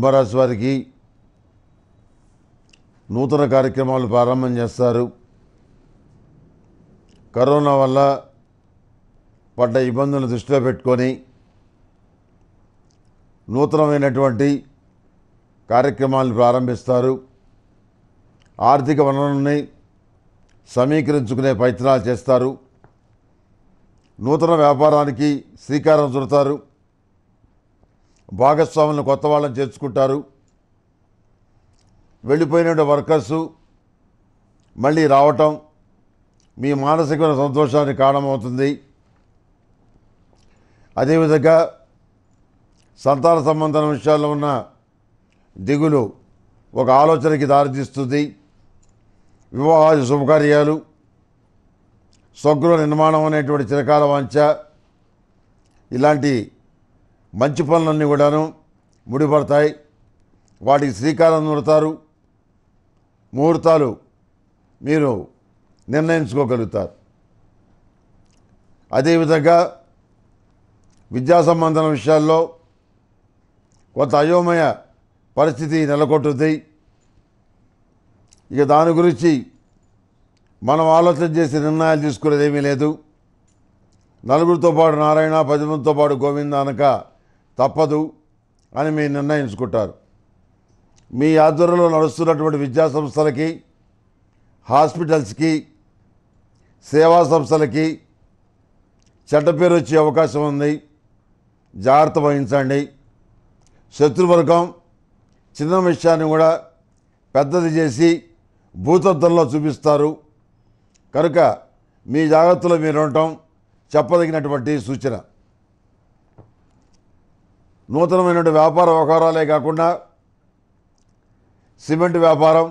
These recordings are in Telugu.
కుంభరాశి వారికి నూతన కార్యక్రమాలు ప్రారంభం చేస్తారు కరోనా వల్ల పడ్డ ఇబ్బందులను దృష్టిలో పెట్టుకొని నూతనమైనటువంటి కార్యక్రమాలను ప్రారంభిస్తారు ఆర్థిక వనరుల్ని సమీకరించుకునే ప్రయత్నాలు చేస్తారు నూతన వ్యాపారానికి శ్రీకారం చుడతారు భాగస్వాములను కొత్త వాళ్ళని చేర్చుకుంటారు వెళ్ళిపోయిన వర్కర్సు మళ్ళీ రావటం మీ మానసికమైన సంతోషానికి కారణమవుతుంది అదేవిధంగా సంతాన సంబంధం విషయాల్లో ఉన్న దిగులు ఒక ఆలోచనకి దారితీస్తుంది వివాహాది శుభకార్యాలు స్వగృహ నిర్మాణం అనేటువంటి చిరకాల వంచ ఇలాంటి మంచి పనులన్నీ కూడాను ముడిపడతాయి వాటికి శ్రీకారం నుడతారు ముహూర్తాలు మీరు నిర్ణయించుకోగలుగుతారు అదేవిధంగా విద్యా సంబంధం విషయాల్లో కొంత అయోమయ పరిస్థితి నెలకొంటుంది ఇక దాని గురించి మనం ఆలోచన చేసి నిర్ణయాలు తీసుకునేది ఏమీ లేదు నలుగురితో పాటు నారాయణ పదిమందితో పాటు గోవింద అనక తప్పదు అని మీరు నిర్ణయించుకుంటారు మీ ఆధ్వర్యంలో నడుస్తున్నటువంటి విద్యా సంస్థలకి హాస్పిటల్స్కి సేవా సంస్థలకి చెడ్డ పేరు వచ్చే అవకాశం ఉంది జాగ్రత్త వహించండి శత్రువర్గం చిన్న విషయాన్ని కూడా పెద్దది చేసి భూతద్దంలో చూపిస్తారు కనుక మీ జాగ్రత్తలో మీరు ఉండటం చెప్పదగినటువంటి సూచన నూతనమైనటువంటి వ్యాపార వ్యవహారాలే కాకుండా సిమెంట్ వ్యాపారం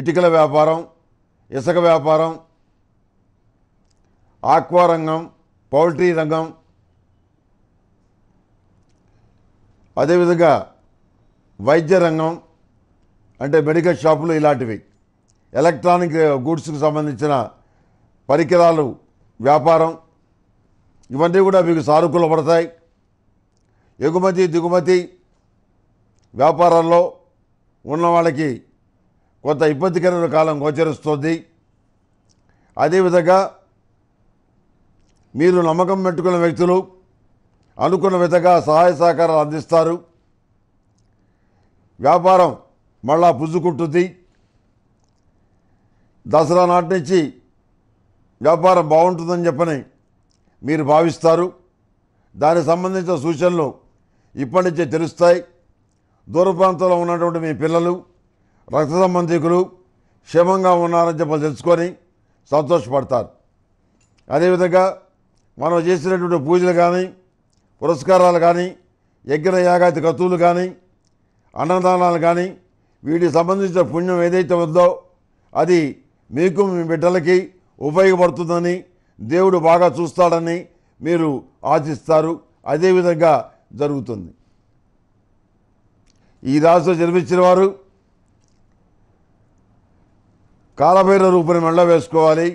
ఇటుకల వ్యాపారం ఇసుక వ్యాపారం ఆక్వా రంగం పౌల్ట్రీ రంగం అదేవిధంగా వైద్య రంగం అంటే మెడికల్ షాపులు ఇలాంటివి ఎలక్ట్రానిక్ గూడ్స్కి సంబంధించిన పరికరాలు వ్యాపారం ఇవన్నీ కూడా మీకు సానుకూలపడతాయి ఎగుమతి దిగుమతి వ్యాపారాల్లో ఉన్న వాళ్ళకి కొంత ఇబ్బందికరమైన కాలం గోచరిస్తుంది అదేవిధంగా మీరు నమ్మకం పెట్టుకున్న వ్యక్తులు అనుకున్న విధంగా సహాయ సహకారాలు అందిస్తారు వ్యాపారం మళ్ళా పుంజుకుంటుంది దసరా నాటి నుంచి వ్యాపారం బాగుంటుందని చెప్పని మీరు భావిస్తారు దానికి సంబంధించిన సూచనలు ఇప్పటి నుంచే తెలుస్తాయి దూర ప్రాంతంలో ఉన్నటువంటి మీ పిల్లలు రక్త సంబంధికులు క్షేమంగా ఉన్నారని చెప్పి తెలుసుకొని సంతోషపడతారు అదేవిధంగా మనం చేసినటువంటి పూజలు కానీ పురస్కారాలు కానీ యజ్ఞ యాగాది కతువులు కానీ అన్నదానాలు కానీ వీటికి సంబంధించిన పుణ్యం ఏదైతే ఉందో అది మీకు మీ బిడ్డలకి ఉపయోగపడుతుందని దేవుడు బాగా చూస్తాడని మీరు ఆశిస్తారు అదేవిధంగా జరుగుతుంది ఈ రాశిలో జన్మించిన వారు కాలభైర రూపుని మెళ్ళ వేసుకోవాలి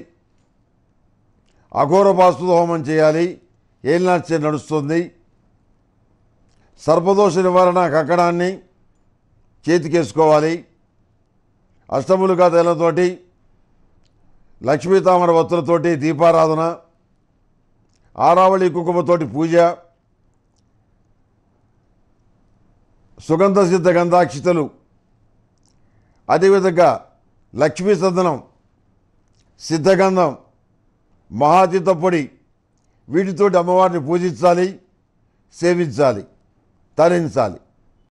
అఘోర పాస్తు హోమం చేయాలి ఏలినాచ్య నడుస్తుంది సర్పదోష నివారణ కక్కడాన్ని చేతికేసుకోవాలి అష్టములుగా తైలంతోటి లక్ష్మీ తామర వత్తులతోటి దీపారాధన ఆరావళి కుంకుమతోటి పూజ సుగంధ సిద్ధ గంధాక్షితలు అదేవిధంగా లక్ష్మీ సదనం సిద్ధగంధం మహాతీత పొడి వీటితోటి అమ్మవారిని పూజించాలి సేవించాలి తరించాలి